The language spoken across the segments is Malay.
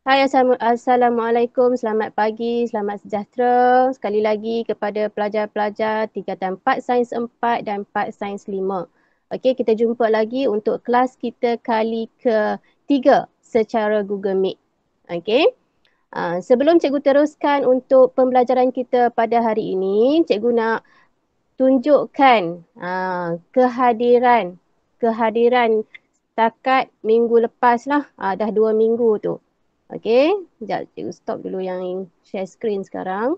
Hai Assalamualaikum, selamat pagi, selamat sejahtera sekali lagi kepada pelajar-pelajar tingkatan 4 Sains 4 dan 4 Sains 5. Okey, kita jumpa lagi untuk kelas kita kali ke-3 secara Google Meet. Okey. Uh, sebelum cikgu teruskan untuk pembelajaran kita pada hari ini, cikgu nak tunjukkan uh, kehadiran kehadiran setakat minggu lepas lah, uh, dah dua minggu tu. Okay, sekejap cikgu stop dulu yang share screen sekarang.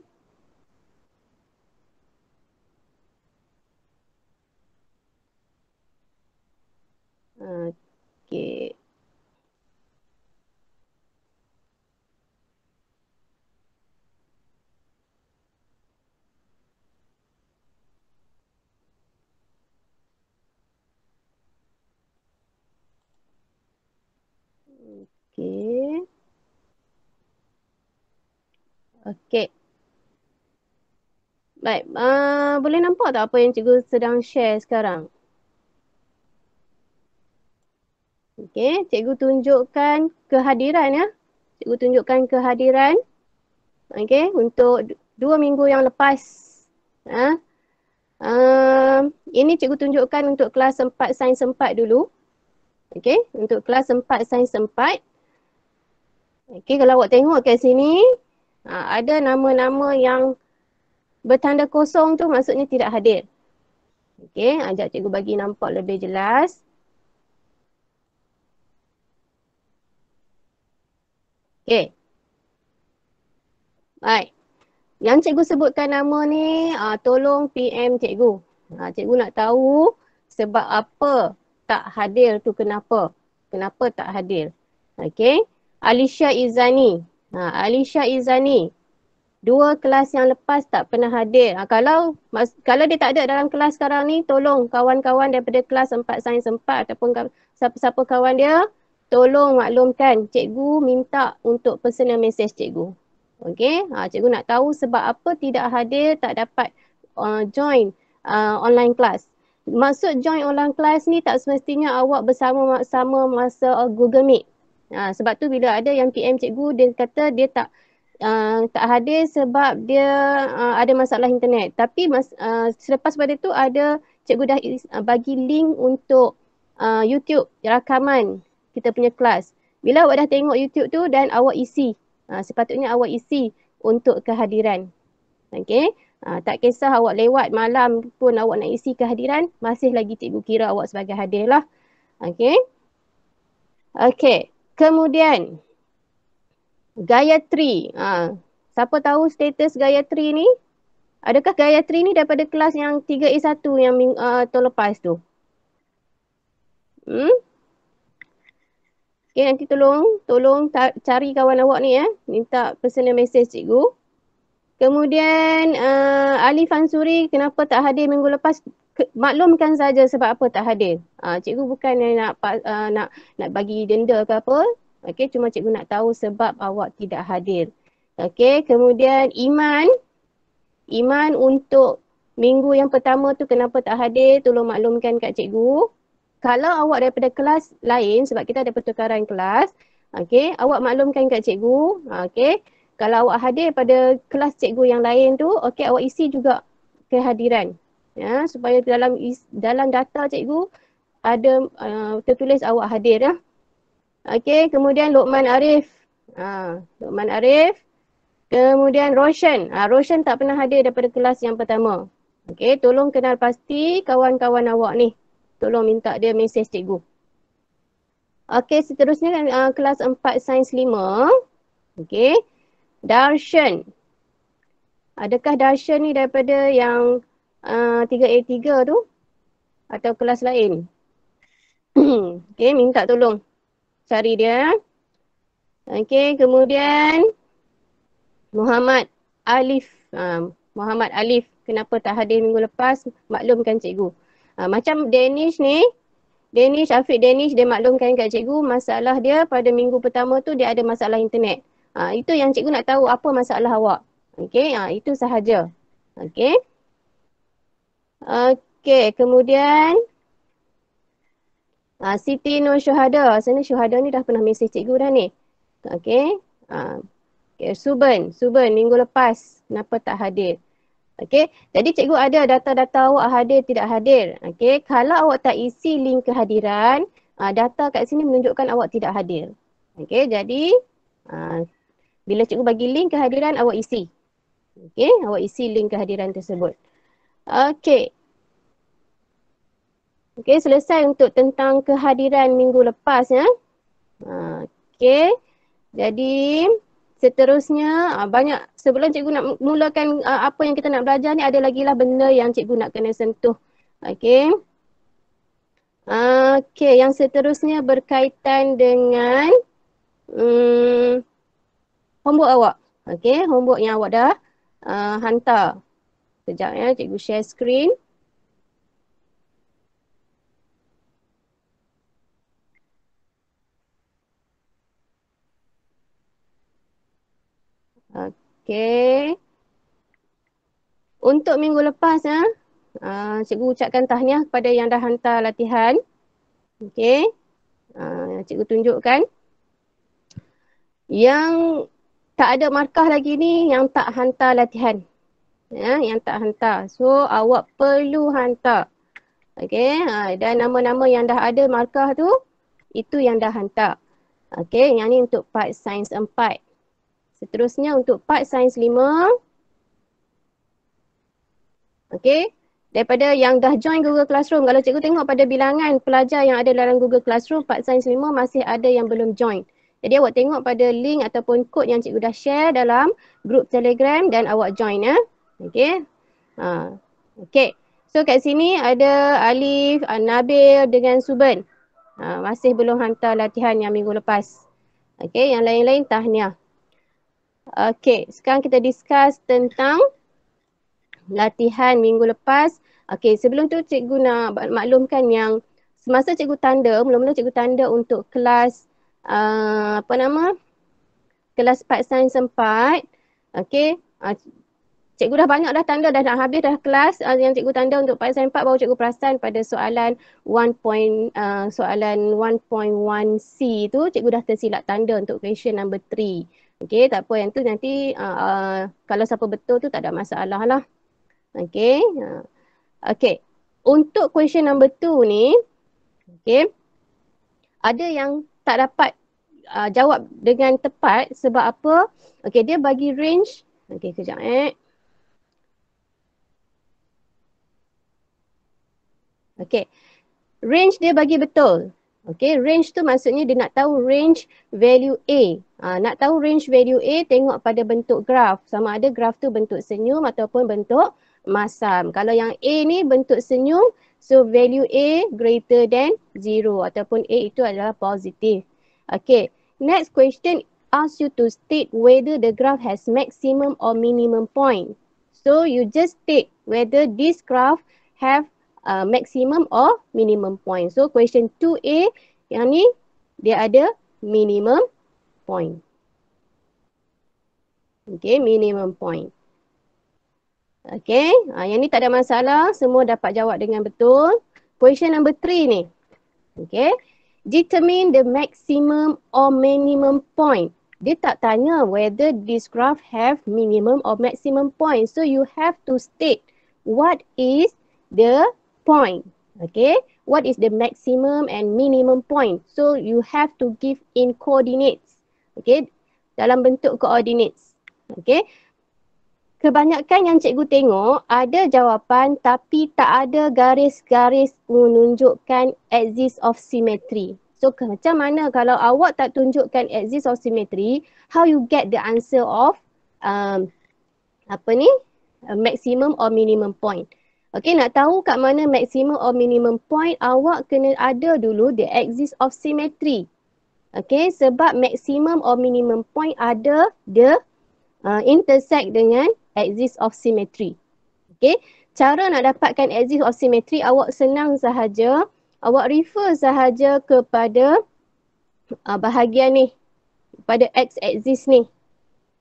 Okay. Okay. Okay. Baik, uh, boleh nampak tak apa yang cikgu sedang share sekarang? Okay, cikgu tunjukkan kehadiran ya. Cikgu tunjukkan kehadiran. Okay, untuk dua minggu yang lepas. Ha? Uh, ini cikgu tunjukkan untuk kelas 4 sains 4 dulu. Okay, untuk kelas 4 sains 4. Okay, kalau awak tengok kat sini, Ha, ada nama-nama yang bertanda kosong tu maksudnya tidak hadir. Okey, ajak cikgu bagi nampak lebih jelas. Okey. Baik. Yang cikgu sebutkan nama ni, uh, tolong PM cikgu. Uh, cikgu nak tahu sebab apa tak hadir tu kenapa. Kenapa tak hadir. Okey. Alicia Izani. Ha, Alisha Izani. Dua kelas yang lepas tak pernah hadir. Ha, kalau mas, kalau dia tak ada dalam kelas sekarang ni, tolong kawan-kawan daripada kelas 4 sains 4 ataupun siapa-siapa kawan dia, tolong maklumkan cikgu minta untuk personal message cikgu. Okay, Ha, cikgu nak tahu sebab apa tidak hadir, tak dapat uh, join uh, online kelas. Maksud join online kelas ni tak semestinya awak bersama sama masa uh, Google Meet. Ha, sebab tu bila ada yang PM cikgu dia kata dia tak uh, tak hadir sebab dia uh, ada masalah internet. Tapi mas, uh, selepas pada tu ada cikgu dah is, uh, bagi link untuk uh, YouTube rakaman kita punya kelas. Bila awak dah tengok YouTube tu dan awak isi. Uh, sepatutnya awak isi untuk kehadiran. Okay. Uh, tak kisah awak lewat malam pun awak nak isi kehadiran. Masih lagi cikgu kira awak sebagai hadir lah. Okay. Okay. Kemudian Gayatri. Ha. Siapa tahu status Tri ni? Adakah Tri ni daripada kelas yang 3A1 yang uh, tahun lepas tu? Hmm? Okay, nanti tolong tolong cari kawan awak ni ya. Eh. Minta personal message cikgu. Kemudian uh, Ali Fansuri kenapa tak hadir minggu lepas? maklumkan saja sebab apa tak hadir. Uh, cikgu bukan nak uh, nak nak bagi denda ke apa. Okey, cuma cikgu nak tahu sebab awak tidak hadir. Okey, kemudian iman iman untuk minggu yang pertama tu kenapa tak hadir? Tolong maklumkan kat cikgu. Kalau awak daripada kelas lain sebab kita ada pertukaran kelas, okey, awak maklumkan kat cikgu, okey. Kalau awak hadir pada kelas cikgu yang lain tu, okey awak isi juga kehadiran ya supaya dalam dalam data cikgu ada uh, tertulis awak hadir ya okey kemudian Lokman Arif ha Lokman Arif kemudian Roshan uh, Roshan tak pernah hadir daripada kelas yang pertama okey tolong kenal pasti kawan-kawan awak ni tolong minta dia mesej cikgu okey seterusnya uh, kelas 4 sains 5 okey Darshan Adakah Darshan ni daripada yang uh, ah, 3A3 tu atau kelas lain. okay, minta tolong cari dia. Okay, kemudian Muhammad Alif. Uh, Muhammad Alif, kenapa tak hadir minggu lepas? Maklumkan cikgu. Uh, macam Danish ni, Danish, Afiq Danish dia maklumkan kat cikgu masalah dia pada minggu pertama tu dia ada masalah internet. Uh, itu yang cikgu nak tahu apa masalah awak. Okay, uh, itu sahaja. Okay. Okey, kemudian uh, Siti Nur Syuhada. Sana Syuhada ni dah pernah mesej cikgu dah ni. Okey. Uh, ah, okay. Suben, Suben minggu lepas kenapa tak hadir? Okey. Jadi cikgu ada data-data awak hadir tidak hadir. Okey, kalau awak tak isi link kehadiran, uh, data kat sini menunjukkan awak tidak hadir. Okey, jadi uh, bila cikgu bagi link kehadiran awak isi. Okey, awak isi link kehadiran tersebut. Okey. Okey, selesai untuk tentang kehadiran minggu lepas ya. Okey. Jadi seterusnya ah, banyak sebelum cikgu nak mulakan ah, apa yang kita nak belajar ni ada lagi lah benda yang cikgu nak kena sentuh. Okey. Okey, yang seterusnya berkaitan dengan hmm, homework awak. Okey, homework yang awak dah uh, hantar. Sekejap ya, cikgu share screen. Okay. Untuk minggu lepas, ya, cikgu ucapkan tahniah kepada yang dah hantar latihan. Okay. Uh, cikgu tunjukkan. Yang tak ada markah lagi ni yang tak hantar latihan ya, yang tak hantar. So awak perlu hantar. Okay, ha, dan nama-nama yang dah ada markah tu, itu yang dah hantar. Okay, yang ni untuk part sains 4. Seterusnya untuk part sains 5. Okay, daripada yang dah join Google Classroom, kalau cikgu tengok pada bilangan pelajar yang ada dalam Google Classroom, part sains 5 masih ada yang belum join. Jadi awak tengok pada link ataupun kod yang cikgu dah share dalam grup Telegram dan awak join Eh. Okay. Ha. Okay. So kat sini ada Alif, Nabil dengan Suben. Ha, masih belum hantar latihan yang minggu lepas. Okay, yang lain-lain tahniah. Okay, sekarang kita discuss tentang latihan minggu lepas. Okay, sebelum tu cikgu nak maklumkan yang semasa cikgu tanda, mula-mula cikgu tanda untuk kelas uh, apa nama? Kelas part science 4. Okay, uh, cikgu dah banyak dah tanda dah nak habis dah kelas uh, yang cikgu tanda untuk part 4 baru cikgu perasan pada soalan 1. Point, uh, soalan 1.1c tu cikgu dah tersilap tanda untuk question number 3. Okey tak apa yang tu nanti uh, uh, kalau siapa betul tu tak ada masalah lah. Okey. Uh, Okey. Untuk question number 2 ni Okey. Ada yang tak dapat uh, jawab dengan tepat sebab apa? Okey dia bagi range Okey kejap eh. Okay. Range dia bagi betul. Okay. Range tu maksudnya dia nak tahu range value A. Ha, nak tahu range value A tengok pada bentuk graf. Sama ada graf tu bentuk senyum ataupun bentuk masam. Kalau yang A ni bentuk senyum, so value A greater than zero ataupun A itu adalah positif. Okay. Next question ask you to state whether the graph has maximum or minimum point. So you just state whether this graph have uh, maximum or minimum point. So question 2A yang ni dia ada minimum point. Okay, minimum point. Okay, uh, yang ni tak ada masalah. Semua dapat jawab dengan betul. Question number 3 ni. Okay, determine the maximum or minimum point. Dia tak tanya whether this graph have minimum or maximum point. So you have to state what is the point. Okay, what is the maximum and minimum point? So you have to give in coordinates. Okay, dalam bentuk coordinates. Okay, kebanyakan yang cikgu tengok ada jawapan tapi tak ada garis-garis menunjukkan axis of symmetry. So macam mana kalau awak tak tunjukkan axis of symmetry, how you get the answer of um, apa ni? Uh, maximum or minimum point. Okay, nak tahu kat mana maximum or minimum point, awak kena ada dulu the axis of symmetry. Okay, sebab maximum or minimum point ada the uh, intersect dengan axis of symmetry. Okay, cara nak dapatkan axis of symmetry, awak senang sahaja. Awak refer sahaja kepada uh, bahagian ni. Pada x-axis ni.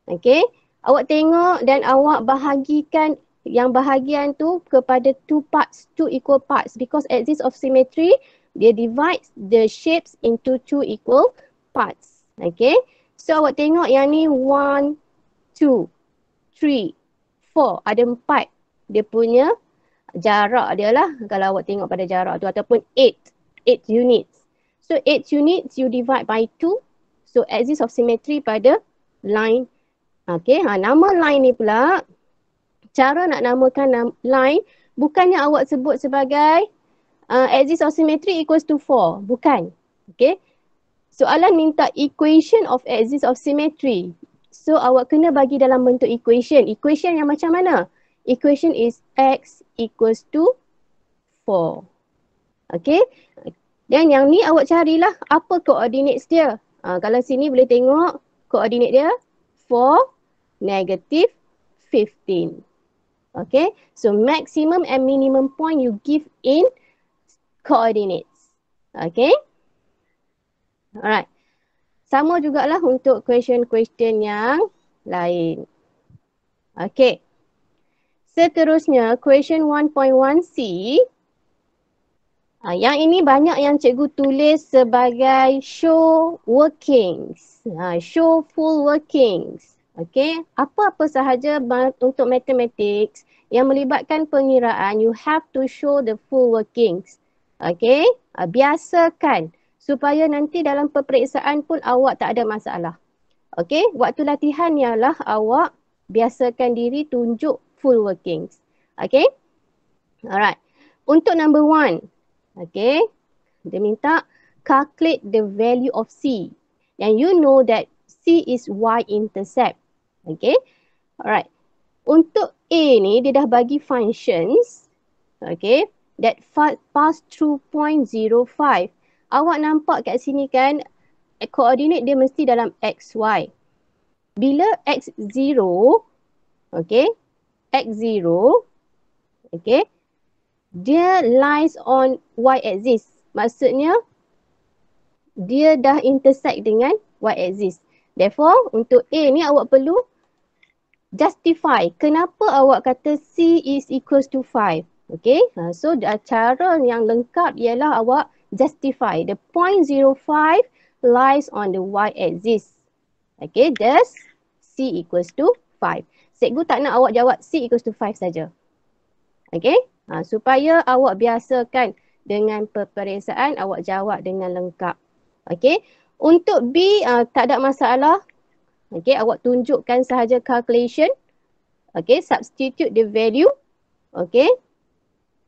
Okay, awak tengok dan awak bahagikan yang bahagian tu kepada two parts, two equal parts because axis of symmetry, dia divides the shapes into two equal parts. Okay. So awak tengok yang ni one, two, three, four. Ada empat dia punya jarak dia lah kalau awak tengok pada jarak tu ataupun eight, eight units. So eight units you divide by two. So axis of symmetry pada line. Okay. Ha, nama line ni pula cara nak namakan line bukannya awak sebut sebagai uh, axis of symmetry equals to 4. Bukan. Okay. Soalan minta equation of axis of symmetry. So awak kena bagi dalam bentuk equation. Equation yang macam mana? Equation is x equals to 4. Okay. Dan yang ni awak carilah apa coordinates dia. Uh, kalau sini boleh tengok koordinat dia 4 negative 15. Okay, so maximum and minimum point you give in coordinates. Okay, alright. Sama jugalah untuk question-question yang lain. Okay, seterusnya question 1.1c. Uh, ah, yang ini banyak yang cikgu tulis sebagai show workings. Uh, show full workings. Okay, apa-apa sahaja untuk matematik yang melibatkan pengiraan, you have to show the full workings. Okay, uh, ah, biasakan supaya nanti dalam peperiksaan pun awak tak ada masalah. Okay, waktu latihan ialah awak biasakan diri tunjuk full workings. Okay, alright. Untuk number one, okay, dia minta calculate the value of C. And you know that C is Y-intercept. Okay. Alright. Untuk A ni dia dah bagi functions. Okay. That pass through point 0.05. Awak nampak kat sini kan Koordinat dia mesti dalam x y. Bila X0 okay X0 okay dia lies on Y axis. Maksudnya dia dah intersect dengan Y axis. Therefore untuk A ni awak perlu justify kenapa awak kata C is equals to 5. Okay, ha, so ah, cara yang lengkap ialah awak justify the 0.05 lies on the y axis. Okay, just C equals to 5. Cikgu tak nak awak jawab C equals to 5 saja. Okay, ha, supaya awak biasakan dengan peperiksaan awak jawab dengan lengkap. Okay, untuk B uh, tak ada masalah Okay, awak tunjukkan sahaja calculation. Okay, substitute the value. Okay.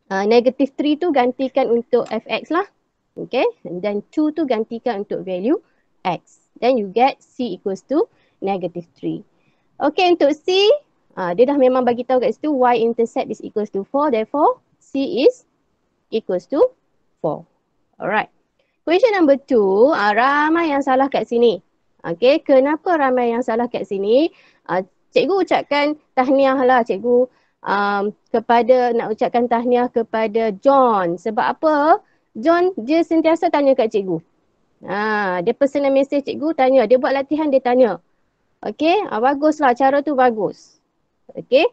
Uh, negative 3 tu gantikan untuk fx lah. Okay, and then 2 tu gantikan untuk value x. Then you get c equals to negative 3. Okay, untuk c, uh, dia dah memang bagi tahu kat situ y intercept is equals to 4. Therefore, c is equals to 4. Alright. Question number 2, uh, ah, ramai yang salah kat sini. Okay, kenapa ramai yang salah kat sini? Uh, cikgu ucapkan tahniahlah cikgu um, kepada nak ucapkan tahniah kepada John. Sebab apa? John dia sentiasa tanya kat cikgu. Ha, dia personal message cikgu tanya. Dia buat latihan dia tanya. Okay, uh, ah, baguslah cara tu bagus. Okay,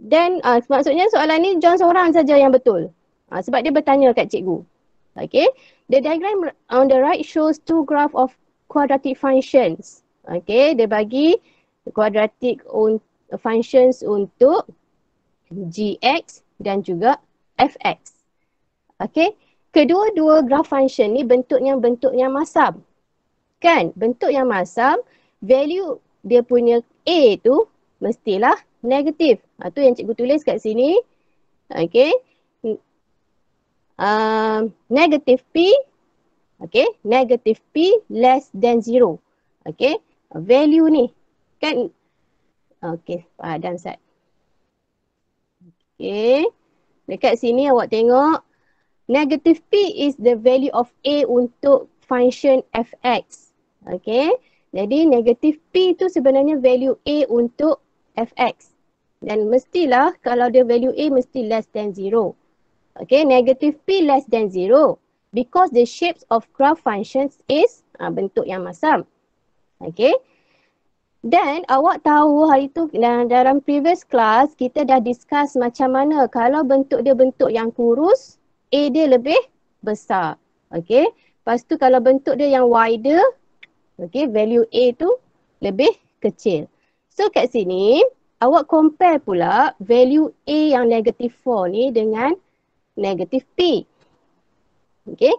Dan uh, maksudnya soalan ni John seorang saja yang betul. Uh, sebab dia bertanya kat cikgu. Okay, The diagram on the right shows two graph of quadratic functions. Okay, dia bagi quadratic un, functions untuk gx dan juga fx. Okay, kedua-dua graph function ni bentuk bentuknya bentuknya masam. Kan, bentuk yang masam, value dia punya a tu mestilah negatif. Ha, tu yang cikgu tulis kat sini. Okay. Uh, negatif P Okay, negative P less than zero. Okay, value ni kan. Okay, padam Sat. Okay, dekat sini awak tengok. Negative P is the value of A untuk function fx. Okay, jadi negative P tu sebenarnya value A untuk fx. Dan mestilah kalau dia value A mesti less than zero. Okay, negative P less than zero because the shapes of graph functions is uh, bentuk yang masam. Okay. Then awak tahu hari tu ah, dalam previous class kita dah discuss macam mana kalau bentuk dia bentuk yang kurus, A dia lebih besar. Okay. Lepas tu kalau bentuk dia yang wider, okay, value A tu lebih kecil. So kat sini awak compare pula value A yang negative 4 ni dengan negative P. Okay.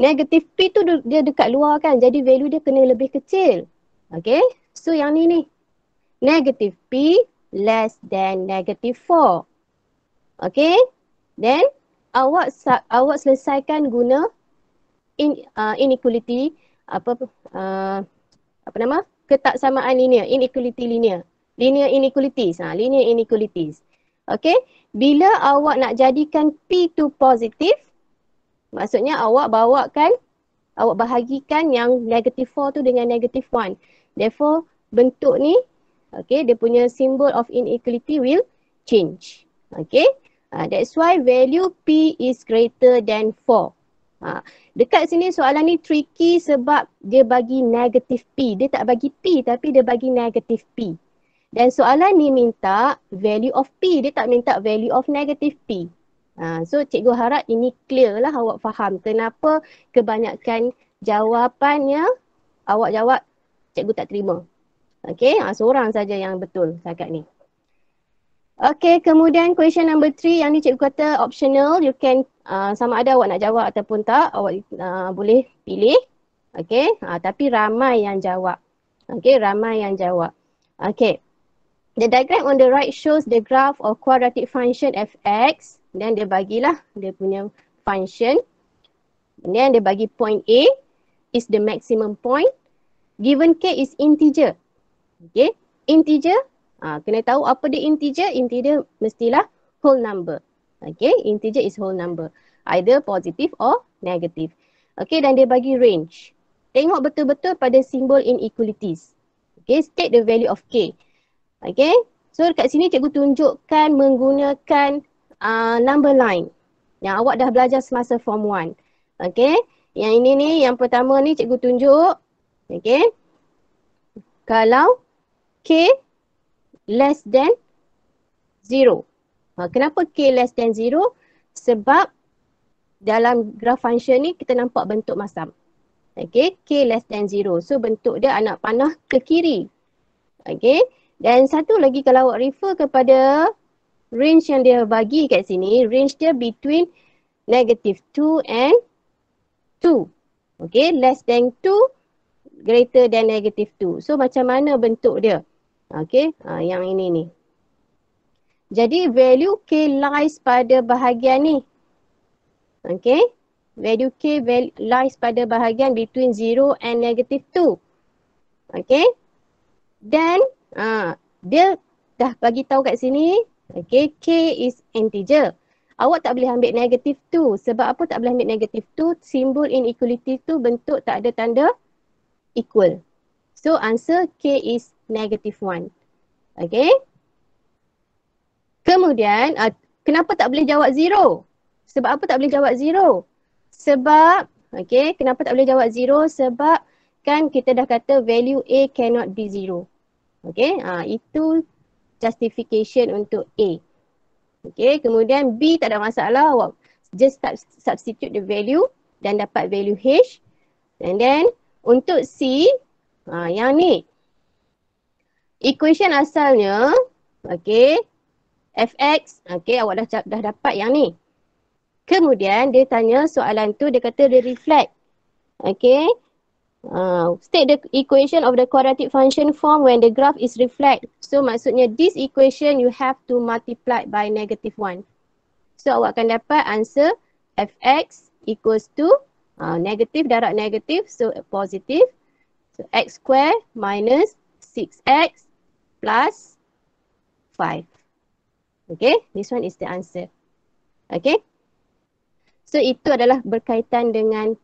Negatif P tu dia dekat luar kan. Jadi value dia kena lebih kecil. Okay. So yang ni ni. Negatif P less than negative 4. Okay. Then awak awak selesaikan guna in, uh, inequality apa uh, apa nama ketaksamaan linear inequality linear linear inequalities ha linear inequalities okey bila awak nak jadikan p tu positif Maksudnya awak bawakan, awak bahagikan yang negative four tu dengan negative one. Therefore, bentuk ni, okay, dia punya symbol of inequality will change. Okay, uh, that's why value P is greater than four. Uh, dekat sini soalan ni tricky sebab dia bagi negative P. Dia tak bagi P tapi dia bagi negative P. Dan soalan ni minta value of P. Dia tak minta value of negative P. Ha, so cikgu harap ini clear lah awak faham kenapa kebanyakan jawapannya awak jawab cikgu tak terima. Okay, ha, seorang saja yang betul setakat ni. Okay, kemudian question number three yang ni cikgu kata optional. You can uh, sama ada awak nak jawab ataupun tak, awak uh, boleh pilih. Okay, ha, tapi ramai yang jawab. Okay, ramai yang jawab. Okay, the diagram on the right shows the graph of quadratic function fx Kemudian dia bagilah dia punya function. Kemudian dia bagi point A is the maximum point. Given K is integer. Okay. Integer, uh, kena tahu apa dia integer. Integer mestilah whole number. Okay. Integer is whole number. Either positive or negative. Okay. Dan dia bagi range. Tengok betul-betul pada simbol inequalities. Okay. State the value of K. Okay. So kat sini cikgu tunjukkan menggunakan uh, number line yang awak dah belajar semasa form 1. Okay. Yang ini ni, yang pertama ni cikgu tunjuk. Okay. Kalau K less than 0. Uh, ah, kenapa K less than 0? Sebab dalam graf function ni kita nampak bentuk masam. Okay. K less than 0. So bentuk dia anak panah ke kiri. Okay. Dan satu lagi kalau awak refer kepada range yang dia bagi kat sini, range dia between negative 2 and 2. Okay, less than 2, greater than negative 2. So macam mana bentuk dia? Okay, ha, yang ini ni. Jadi value K lies pada bahagian ni. Okay, value K val- lies pada bahagian between 0 and negative 2. Okay, then ha, dia dah bagi tahu kat sini Okay, K is integer. Awak tak boleh ambil negatif tu. Sebab apa tak boleh ambil negatif tu? Simbol inequality tu bentuk tak ada tanda equal. So answer K is negative one. Okay. Kemudian, uh, kenapa tak boleh jawab zero? Sebab apa tak boleh jawab zero? Sebab, okay, kenapa tak boleh jawab zero? Sebab kan kita dah kata value A cannot be zero. Okay, uh, itu justification untuk A. Okay, kemudian B tak ada masalah. Just substitute the value dan dapat value H. And then untuk C, ha, yang ni. Equation asalnya, okay, fx, okay, awak dah, dah dapat yang ni. Kemudian dia tanya soalan tu, dia kata dia reflect. Okay, Uh, state the equation of the quadratic function form when the graph is reflect. So maksudnya this equation you have to multiply by negative one. So awak akan dapat answer fx equals to uh, negative darab negative so positive. So x square minus 6x plus 5. Okay this one is the answer. Okay. So itu adalah berkaitan dengan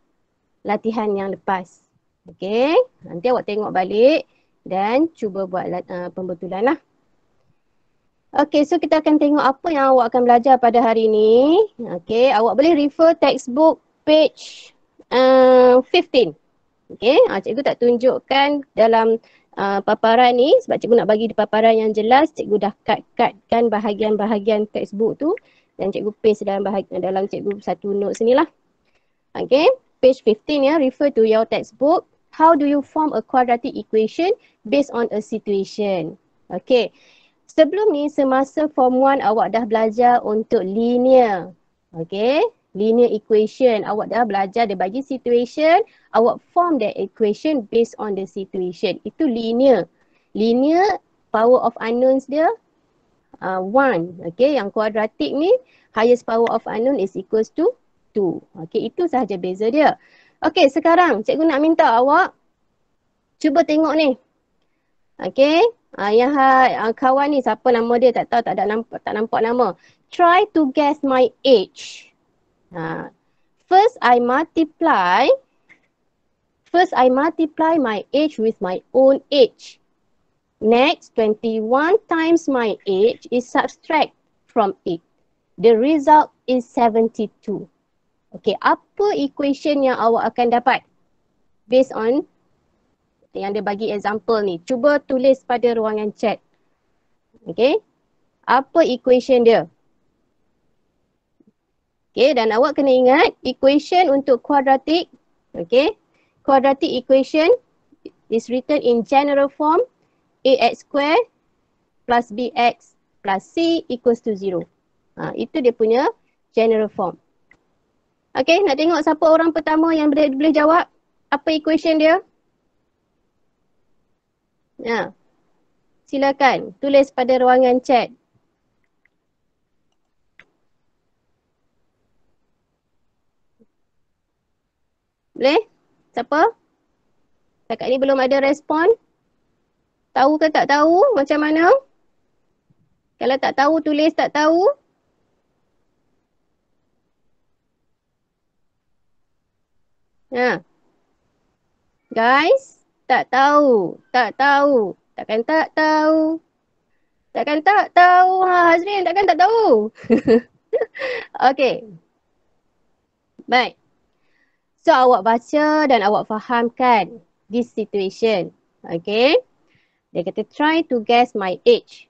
latihan yang lepas. Okay. Nanti awak tengok balik dan cuba buat uh, pembetulan lah. Okay, so kita akan tengok apa yang awak akan belajar pada hari ini. Okay, awak boleh refer textbook page uh, 15. Okay, uh, cikgu tak tunjukkan dalam uh, paparan ni sebab cikgu nak bagi di paparan yang jelas. Cikgu dah cut-cutkan bahagian-bahagian textbook tu dan cikgu paste dalam bahagian dalam cikgu satu note sinilah. Okay, page 15 ya, refer to your textbook how do you form a quadratic equation based on a situation. Okay. Sebelum ni semasa form 1 awak dah belajar untuk linear. Okay. Linear equation. Awak dah belajar dia bagi situation. Awak form that equation based on the situation. Itu linear. Linear power of unknowns dia 1. Uh, okay. Yang kuadratik ni highest power of unknown is equals to 2. Okay. Itu sahaja beza dia. Okey, sekarang cikgu nak minta awak cuba tengok ni. Okey. Uh, yang uh, kawan ni siapa nama dia tak tahu tak ada nampak tak nampak nama. Try to guess my age. Uh, first I multiply first I multiply my age with my own age. Next 21 times my age is subtract from it. The result is 72. Okay, apa equation yang awak akan dapat based on yang dia bagi example ni. Cuba tulis pada ruangan chat. Okay, apa equation dia? Okay, dan awak kena ingat equation untuk quadratic. Okay, quadratic equation is written in general form ax square plus bx plus c equals to zero. Ha, itu dia punya general form. Okay, nak tengok siapa orang pertama yang boleh, boleh jawab apa equation dia? Ya. Silakan tulis pada ruangan chat. Boleh? Siapa? Setakat ni belum ada respon. Tahu ke tak tahu macam mana? Kalau tak tahu tulis tak tahu. Ha. Guys, tak tahu, tak tahu, takkan tak tahu. Takkan tak tahu, ha Hazrin takkan tak tahu. okay. Baik. So awak baca dan awak fahamkan this situation. Okay. Dia kata try to guess my age.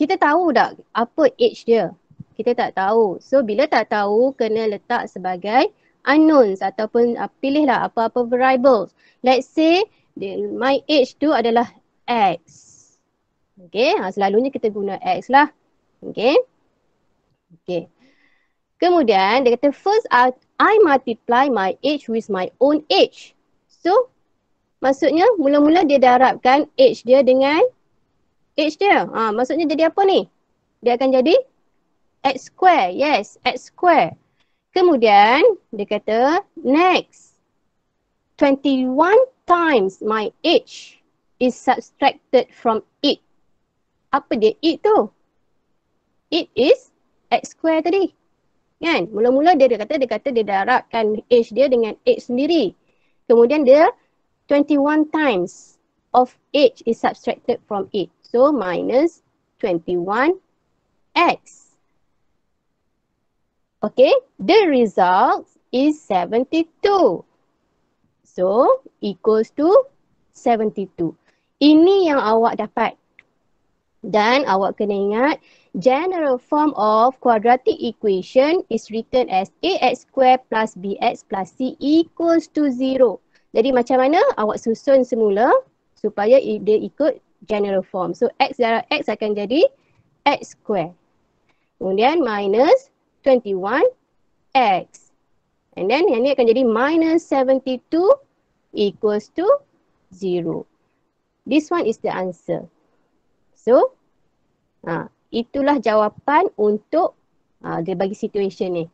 Kita tahu tak apa age dia? Kita tak tahu. So bila tak tahu kena letak sebagai unknowns ataupun uh, pilihlah apa-apa variables. Let's say the, my age tu adalah X. Okay, ha, selalunya kita guna X lah. Okay. Okay. Kemudian dia kata first I, I multiply my age with my own age. So maksudnya mula-mula dia darabkan age dia dengan age dia. Ha, maksudnya jadi apa ni? Dia akan jadi X square. Yes, X square. Kemudian dia kata next 21 times my age is subtracted from it. Apa dia it tu? It is x square tadi. Kan? Mula-mula dia, dia kata dia kata dia darabkan age dia dengan age sendiri. Kemudian dia 21 times of age is subtracted from it. So minus 21 x. Okay, the result is 72. So, equals to 72. Ini yang awak dapat. Dan awak kena ingat, general form of quadratic equation is written as ax square plus bx plus c equals to zero. Jadi macam mana awak susun semula supaya dia ikut general form. So x darab x akan jadi x square. Kemudian minus 21x. And then yang ni akan jadi minus 72 equals to 0. This one is the answer. So, ha, itulah jawapan untuk ha, dia bagi situation ni.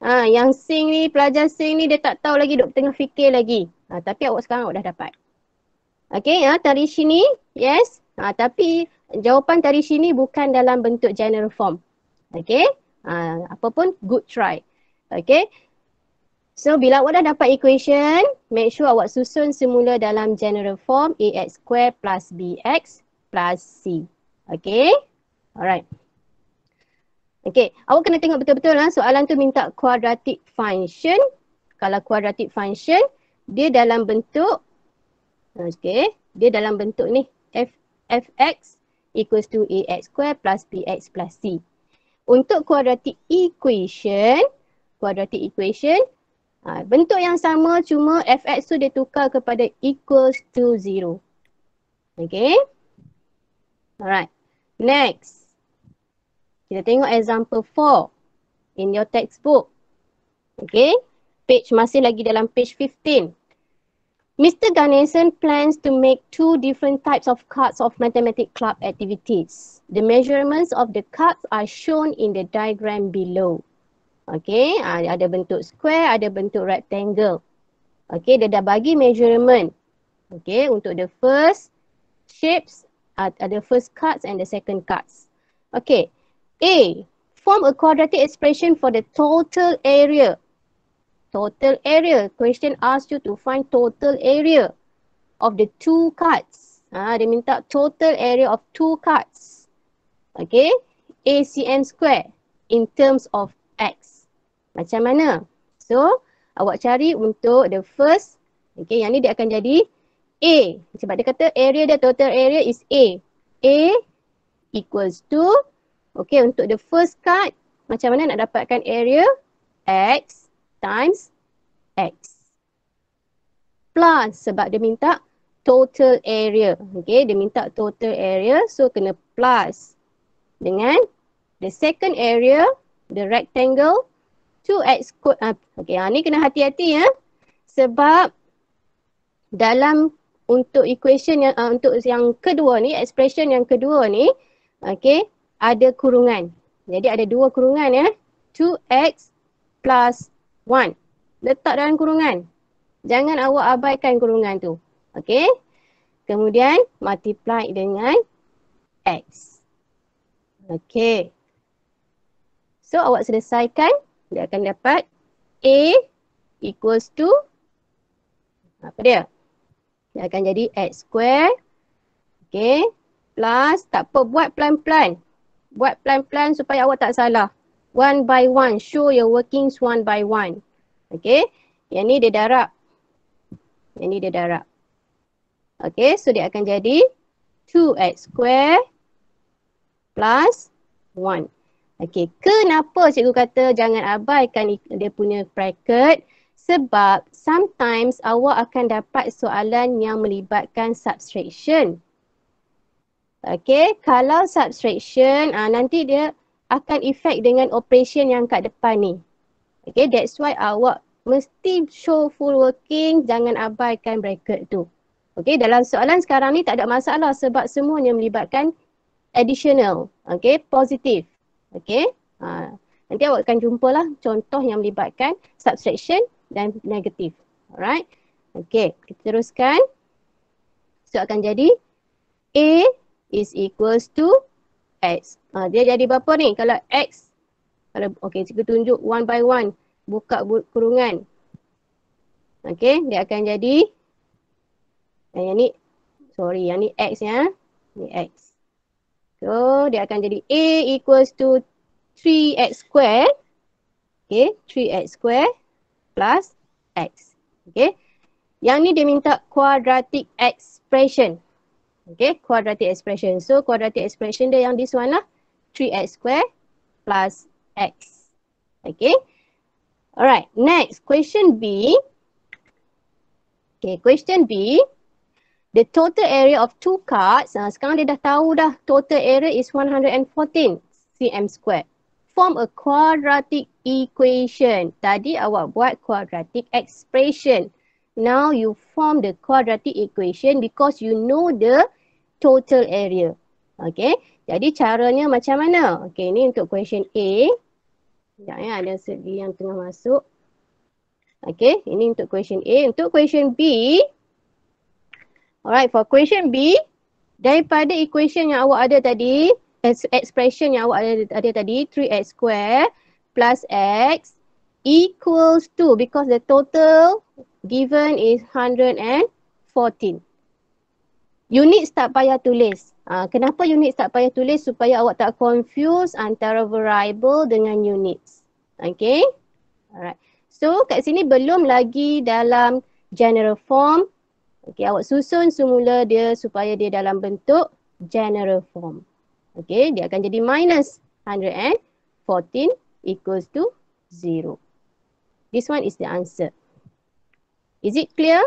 Ha, yang sing ni, pelajar sing ni dia tak tahu lagi, duk tengah fikir lagi. Ha, tapi awak sekarang awak dah dapat. Okay, ha, Tarishi sini yes. Ha, tapi jawapan Tarishi sini bukan dalam bentuk general form. Okay. Uh, apa pun, good try. Okay. So, bila awak dah dapat equation, make sure awak susun semula dalam general form AX square plus BX plus C. Okay. Alright. Okay. Awak kena tengok betul-betul lah soalan tu minta quadratic function. Kalau quadratic function, dia dalam bentuk, okay, dia dalam bentuk ni, F, Fx equals to AX square plus BX plus C untuk quadratic equation, quadratic equation ha, bentuk yang sama cuma fx tu dia tukar kepada equals to zero. Okay. Alright. Next. Kita tengok example 4 in your textbook. Okay. Page masih lagi dalam page 15. Mr. Ganesan plans to make two different types of cards of mathematics club activities. The measurements of the cards are shown in the diagram below. Okay, ada bentuk square, ada bentuk rectangle. Okay, dia dah bagi measurement. Okay, untuk the first shapes, uh, the first cards and the second cards. Okay, A, form a quadratic expression for the total area total area. Question asked you to find total area of the two cards. Ha, dia minta total area of two cards. Okay. ACM square in terms of X. Macam mana? So, awak cari untuk the first. Okay, yang ni dia akan jadi A. Sebab dia kata area dia, total area is A. A equals to, okay, untuk the first card, macam mana nak dapatkan area? X times X. Plus sebab dia minta total area. Okay, dia minta total area so kena plus dengan the second area, the rectangle 2X code. Uh, ah, okay, ha, ah, ni kena hati-hati ya. Sebab dalam untuk equation yang uh, untuk yang kedua ni, expression yang kedua ni, okay, ada kurungan. Jadi ada dua kurungan ya. 2x plus One, letak dalam kurungan. Jangan awak abaikan kurungan tu. Okay. Kemudian multiply dengan X. Okay. So awak selesaikan, dia akan dapat A equals to apa dia? Dia akan jadi X square. Okay. Plus, tak apa, buat pelan-pelan. Buat pelan-pelan supaya awak tak salah one by one. Show your workings one by one. Okay. Yang ni dia darab. Yang ni dia darab. Okay. So dia akan jadi 2x square plus 1. Okay. Kenapa cikgu kata jangan abaikan dia punya bracket? Sebab sometimes awak akan dapat soalan yang melibatkan subtraction. Okay, kalau subtraction, aa, ah, nanti dia akan efek dengan operation yang kat depan ni. Okay, that's why awak mesti show full working, jangan abaikan bracket tu. Okay, dalam soalan sekarang ni tak ada masalah sebab semuanya melibatkan additional. Okay, positif. Okay, ha. nanti awak akan jumpalah contoh yang melibatkan subtraction dan negatif. Alright, okay, kita teruskan. So, akan jadi A is equals to X. Ha, dia jadi berapa ni? Kalau X, kalau okey kita tunjuk one by one, buka kurungan. Okey, dia akan jadi yang, eh, yang ni, sorry, yang ni X ya. Ni X. So, dia akan jadi A equals to 3X square. Okey, 3X square plus X. Okey. Yang ni dia minta quadratic expression okay quadratic expression so quadratic expression dia yang this one lah 3x square plus x okay alright next question b okay question b the total area of two cards uh, sekarang dia dah tahu dah total area is 114 cm square form a quadratic equation tadi awak buat quadratic expression now you form the quadratic equation because you know the total area. Okay. Jadi caranya macam mana? Okay. Ini untuk question A. Sekejap ya. Ada segi yang tengah masuk. Okay. Ini untuk question A. Untuk question B. Alright. For question B. Daripada equation yang awak ada tadi. Expression yang awak ada, ada tadi. 3x square plus x equals 2. Because the total given is 114 unit tak payah tulis. Uh, kenapa unit tak payah tulis? Supaya awak tak confuse antara variable dengan units. Okay. Alright. So kat sini belum lagi dalam general form. Okay awak susun semula dia supaya dia dalam bentuk general form. Okay dia akan jadi minus and 114 equals to 0. This one is the answer. Is it clear?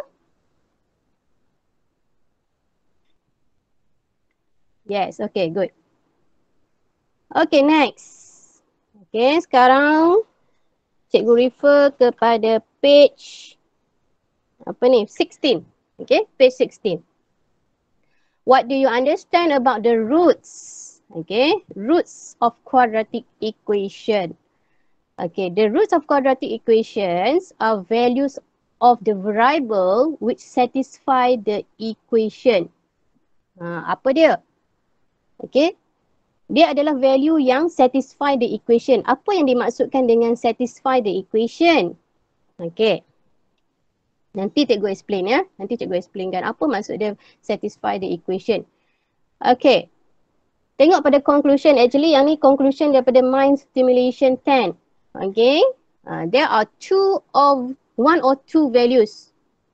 Yes, okay, good. Okay, next. Okay, sekarang cikgu refer kepada page apa ni? 16. Okay, page 16. What do you understand about the roots? Okay, roots of quadratic equation. Okay, the roots of quadratic equations are values of the variable which satisfy the equation. Uh, apa dia? Okay. Dia adalah value yang satisfy the equation. Apa yang dimaksudkan dengan satisfy the equation? Okay. Nanti cikgu explain ya. Nanti cikgu explainkan apa maksud dia satisfy the equation. Okay. Tengok pada conclusion. Actually yang ni conclusion daripada mind stimulation 10. Okay. Uh, ah, there are two of one or two values.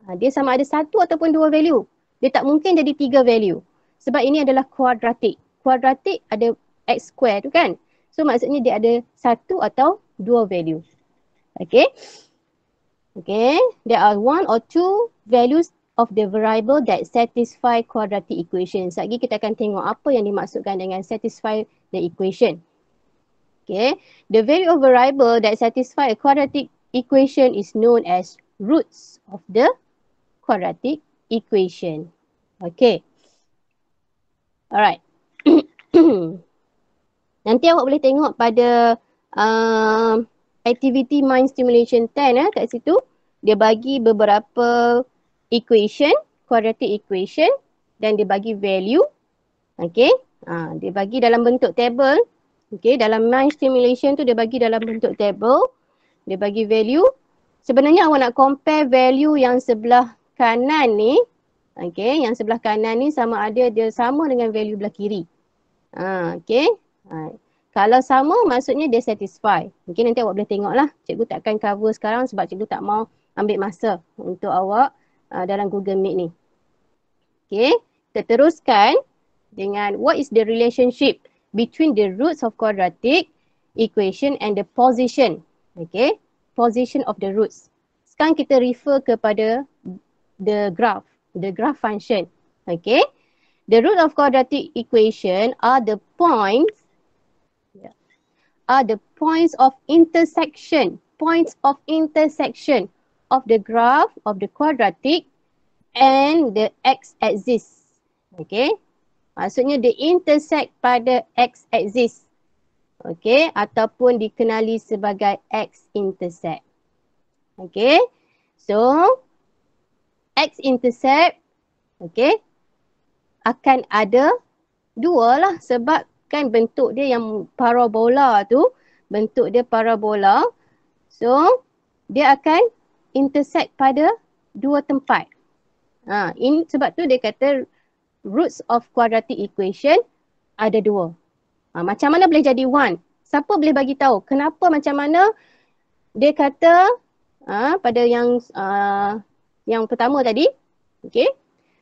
Uh, dia sama ada satu ataupun dua value. Dia tak mungkin jadi tiga value. Sebab ini adalah kuadratik kuadratik ada x square tu kan. So maksudnya dia ada satu atau dua value. Okay. Okay. There are one or two values of the variable that satisfy quadratic equation. Sekejap kita akan tengok apa yang dimaksudkan dengan satisfy the equation. Okay. The value of variable that satisfy a quadratic equation is known as roots of the quadratic equation. Okay. Alright. Nanti awak boleh tengok pada uh, activity mind stimulation 10 eh kat situ dia bagi beberapa equation, quadratic equation dan dia bagi value. Okay. Ha, dia bagi dalam bentuk table. Okay. Dalam mind stimulation tu dia bagi dalam bentuk table. Dia bagi value. Sebenarnya awak nak compare value yang sebelah kanan ni. Okay. Yang sebelah kanan ni sama ada dia sama dengan value belah kiri. Ha, okay. Ha. Kalau sama maksudnya dia satisfy. Mungkin nanti awak boleh tengoklah. Cikgu takkan cover sekarang sebab cikgu tak mau ambil masa untuk awak uh, dalam Google Meet ni. Okay. Kita teruskan dengan what is the relationship between the roots of quadratic equation and the position. Okay. Position of the roots. Sekarang kita refer kepada the graph. The graph function. Okay the root of quadratic equation are the points are the points of intersection points of intersection of the graph of the quadratic and the x axis okay maksudnya they intersect pada x axis okay ataupun dikenali sebagai x intercept okay so x intercept okay akan ada dua lah sebab kan bentuk dia yang parabola tu bentuk dia parabola so dia akan intersect pada dua tempat ha, in, sebab tu dia kata roots of quadratic equation ada dua ha, macam mana boleh jadi one siapa boleh bagi tahu kenapa macam mana dia kata ha, pada yang uh, yang pertama tadi okay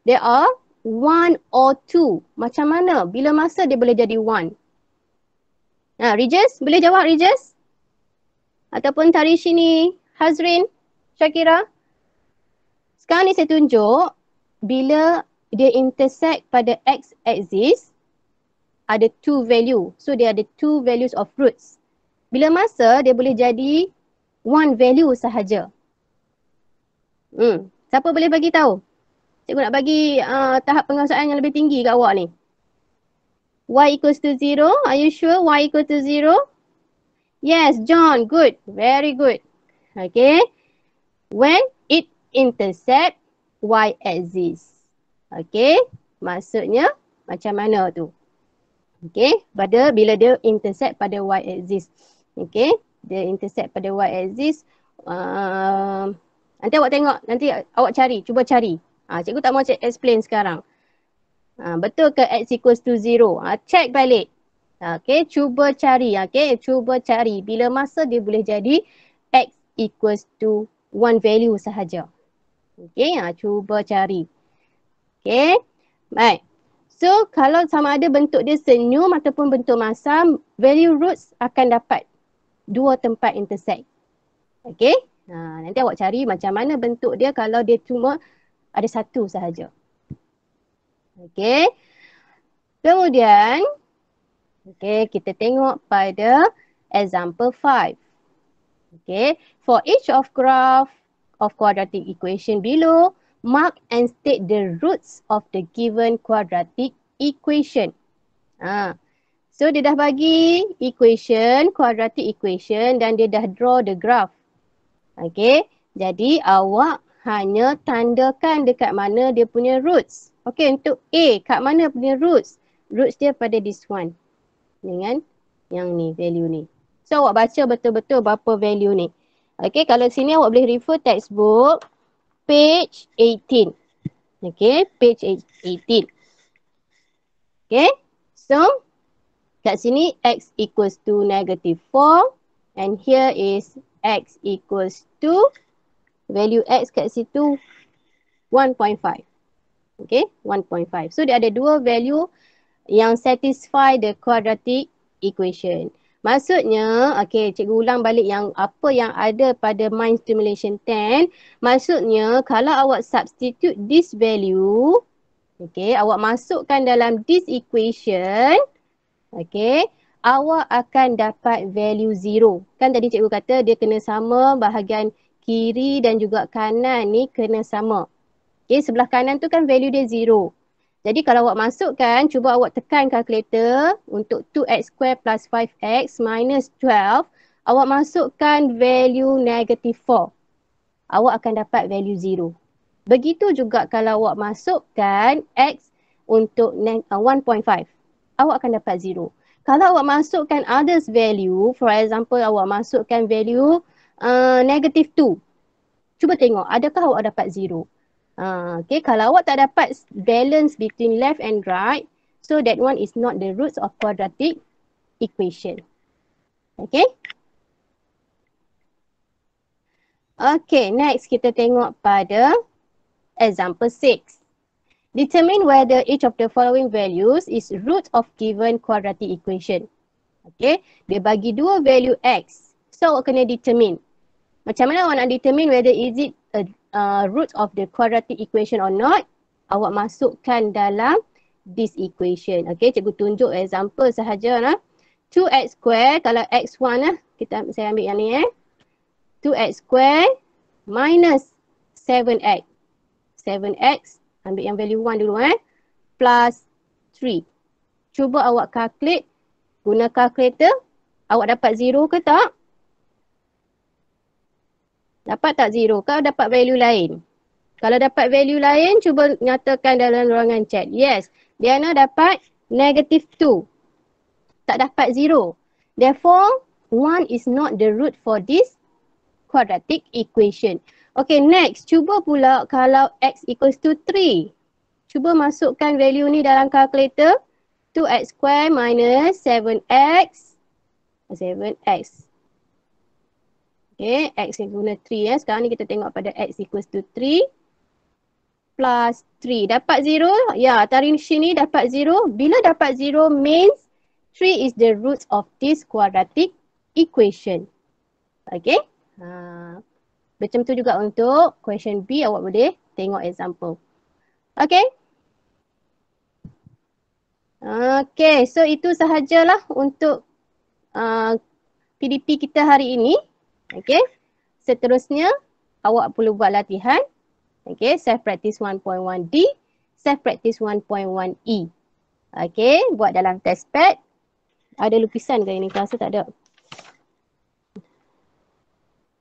there are one or two. Macam mana? Bila masa dia boleh jadi one? Nah, ha, Regis, boleh jawab Regis? Ataupun Tarishini, Hazrin, Shakira? Sekarang ni saya tunjuk bila dia intersect pada x axis ada two value. So dia ada two values of roots. Bila masa dia boleh jadi one value sahaja. Hmm. Siapa boleh bagi tahu? cikgu nak bagi uh, tahap penguasaan yang lebih tinggi kat awak ni. Y equals to zero. Are you sure Y equals to zero? Yes, John. Good. Very good. Okay. When it intercept Y axis. Okay. Maksudnya macam mana tu? Okay. Pada bila dia intercept pada Y axis. Okay. Dia intercept pada Y axis. Uh, nanti awak tengok. Nanti awak cari. Cuba cari. Ah, cikgu tak mahu cik explain sekarang. Ah, betul ke x equals to zero? Ah, check balik. Okay, cuba cari. Okay, cuba cari. Bila masa dia boleh jadi x equals to one value sahaja. Okay, ah, cuba cari. Okay, baik. So, kalau sama ada bentuk dia senyum ataupun bentuk masam, value roots akan dapat dua tempat intersect. Okay, ah, nanti awak cari macam mana bentuk dia kalau dia cuma ada satu sahaja. Okey. Kemudian okey kita tengok pada example 5. Okey, for each of graph of quadratic equation below, mark and state the roots of the given quadratic equation. Ha. So dia dah bagi equation, quadratic equation dan dia dah draw the graph. Okey, jadi awak hanya tandakan dekat mana dia punya roots. Okay untuk A, kat mana punya roots? Roots dia pada this one. Dengan yang ni, value ni. So awak baca betul-betul berapa value ni. Okay kalau sini awak boleh refer textbook page 18. Okay page 18. Okay so kat sini x equals to negative 4 and here is x equals to value x kat situ 1.5. Okay, 1.5. So dia ada dua value yang satisfy the quadratic equation. Maksudnya, okay, cikgu ulang balik yang apa yang ada pada mind stimulation 10. Maksudnya, kalau awak substitute this value, okay, awak masukkan dalam this equation, okay, awak akan dapat value zero. Kan tadi cikgu kata dia kena sama bahagian kiri dan juga kanan ni kena sama. Okay sebelah kanan tu kan value dia zero. Jadi kalau awak masukkan, cuba awak tekan kalkulator untuk 2x square plus 5x minus 12, awak masukkan value negative 4. Awak akan dapat value zero. Begitu juga kalau awak masukkan x untuk 1.5, uh, awak akan dapat zero. Kalau awak masukkan others value, for example awak masukkan value Uh, negative two. Cuba tengok adakah awak dapat zero? Uh, okay, kalau awak tak dapat balance between left and right, so that one is not the roots of quadratic equation. Okay. Okay, next kita tengok pada example six. Determine whether each of the following values is root of given quadratic equation. Okay, dia bagi dua value x. So, awak kena determine macam mana awak nak determine whether is it a uh, root of the quadratic equation or not? Awak masukkan dalam this equation. Okay, cikgu tunjuk example sahaja. Nah. Ha? 2x square, kalau x1 lah, ha? kita, saya ambil yang ni eh. 2x square minus 7x. 7x, ambil yang value 1 dulu eh. Plus 3. Cuba awak calculate guna calculator. Awak dapat 0 ke tak? Dapat tak zero? Kau dapat value lain? Kalau dapat value lain, cuba nyatakan dalam ruangan chat. Yes, Diana dapat negative two. Tak dapat zero. Therefore, one is not the root for this quadratic equation. Okay, next. Cuba pula kalau x equals to three. Cuba masukkan value ni dalam calculator. 2x square minus 7x. 7x. Okay, x yang guna 3 ya. Sekarang ni kita tengok pada x equals to 3 plus 3. Dapat 0? Ya, tarikh sini dapat 0. Bila dapat 0 means 3 is the roots of this quadratic equation. Okay. Ha. Macam tu juga untuk question B awak boleh tengok example. Okay. Okay, so itu sahajalah untuk uh, PDP kita hari ini. Okay. Seterusnya, awak perlu buat latihan. Okay. Self-practice 1.1D. Self-practice 1.1E. Okay. Buat dalam test pad. Ada lukisan ke ini? Kerasa tak ada.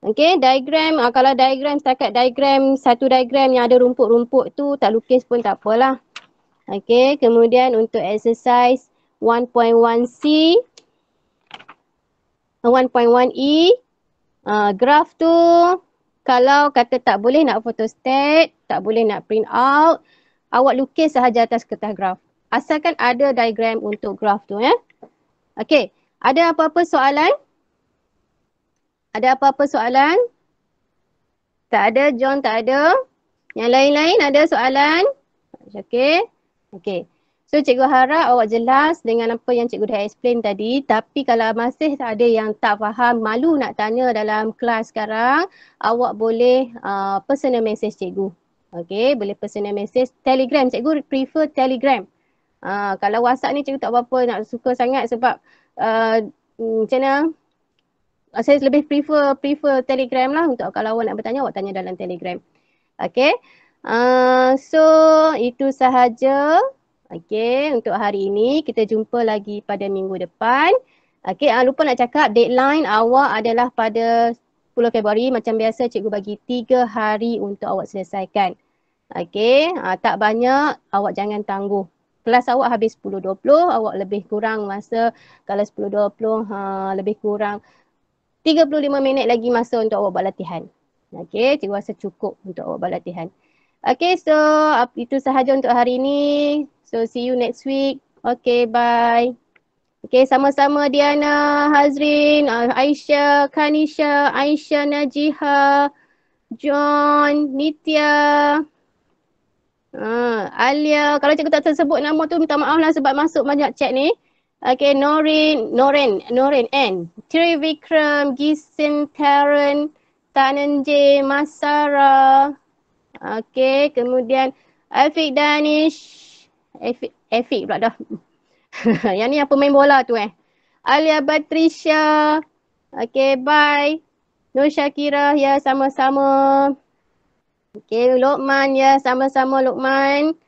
Okay, diagram. Ah, kalau diagram, setakat diagram, satu diagram yang ada rumput-rumput tu, tak lukis pun tak apalah. Okay, kemudian untuk exercise 1.1C, 1.1E, uh, ah, graf tu kalau kata tak boleh nak photostat, tak boleh nak print out, awak lukis sahaja atas kertas graf. Asalkan ada diagram untuk graf tu ya. Eh? Okey, ada apa-apa soalan? Ada apa-apa soalan? Tak ada, John tak ada. Yang lain-lain ada soalan? Okey. Okey. So cikgu harap awak jelas dengan apa yang cikgu dah explain tadi tapi kalau masih ada yang tak faham malu nak tanya dalam kelas sekarang awak boleh uh, personal message cikgu. Okay boleh personal message telegram cikgu prefer telegram. Uh, kalau whatsapp ni cikgu tak apa-apa nak suka sangat sebab uh, mm, macam uh, mana saya lebih prefer prefer telegram lah untuk kalau awak nak bertanya awak tanya dalam telegram. Okay uh, so itu sahaja. Okay, untuk hari ini kita jumpa lagi pada minggu depan. Okay, jangan ah, lupa nak cakap deadline awak adalah pada 10 Februari. Macam biasa cikgu bagi 3 hari untuk awak selesaikan. Okay, uh, ah, tak banyak awak jangan tangguh. Kelas awak habis 10.20, awak lebih kurang masa kalau 10.20 ha, lebih kurang 35 minit lagi masa untuk awak buat latihan. Okay, cikgu rasa cukup untuk awak buat latihan. Okay, so itu sahaja untuk hari ini. So see you next week. Okay, bye. Okay, sama-sama Diana, Hazrin, uh, Aisyah, Kanisha, Aisyah, Najiha, John, Nitya, uh, Alia. Kalau cikgu tak tersebut nama tu, minta maaf lah sebab masuk banyak chat ni. Okay, Norin, Norin, Norin, N. Tri Vikram, Gisim, Taran, Tananje, Masara. Okay, kemudian Afiq Danish, Efik pula dah. yang ni apa main bola tu eh. Alia Patricia. Okay, bye. Nur Syakira, ya sama-sama. Okay, Luqman, ya sama-sama Luqman.